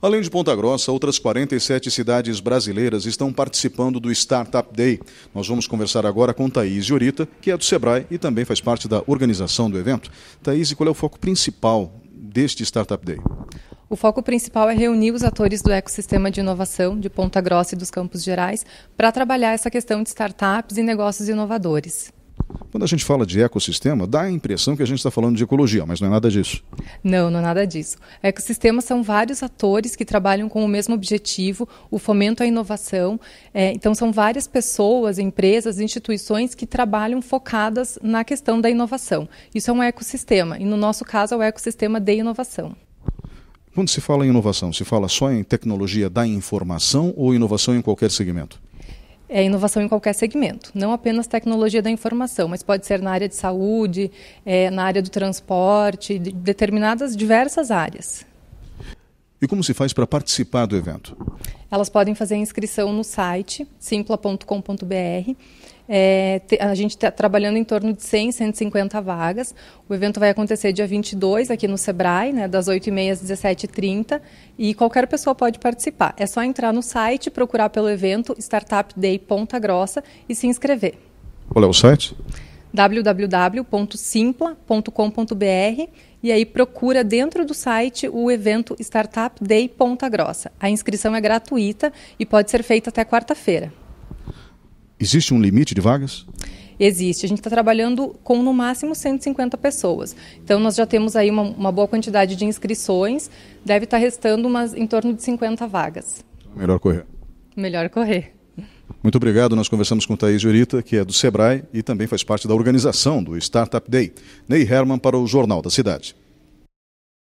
Além de Ponta Grossa, outras 47 cidades brasileiras estão participando do Startup Day. Nós vamos conversar agora com Thaís Jorita, que é do Sebrae e também faz parte da organização do evento. Thaís, qual é o foco principal deste Startup Day? O foco principal é reunir os atores do ecossistema de inovação de Ponta Grossa e dos Campos Gerais para trabalhar essa questão de startups e negócios inovadores. Quando a gente fala de ecossistema, dá a impressão que a gente está falando de ecologia, mas não é nada disso. Não, não é nada disso. Ecossistemas são vários atores que trabalham com o mesmo objetivo, o fomento à inovação. É, então, são várias pessoas, empresas, instituições que trabalham focadas na questão da inovação. Isso é um ecossistema, e no nosso caso é o ecossistema de inovação. Quando se fala em inovação, se fala só em tecnologia da informação ou inovação em qualquer segmento? é inovação em qualquer segmento, não apenas tecnologia da informação, mas pode ser na área de saúde, é, na área do transporte, de determinadas diversas áreas. E como se faz para participar do evento? Elas podem fazer a inscrição no site simpla.com.br. É, a gente está trabalhando em torno de 100, 150 vagas. O evento vai acontecer dia 22 aqui no Sebrae, né, das 8h30 às 17h30. E qualquer pessoa pode participar. É só entrar no site, procurar pelo evento Startup Day Ponta Grossa e se inscrever. Qual é o site? www.simpla.com.br e aí procura dentro do site o evento Startup Day Ponta Grossa. A inscrição é gratuita e pode ser feita até quarta-feira. Existe um limite de vagas? Existe. A gente está trabalhando com no máximo 150 pessoas. Então nós já temos aí uma, uma boa quantidade de inscrições. Deve estar tá restando umas em torno de 50 vagas. Melhor correr. Melhor correr. Muito obrigado. Nós conversamos com Thaís Jurita, que é do Sebrae e também faz parte da organização do Startup Day. Ney Herman para o Jornal da Cidade.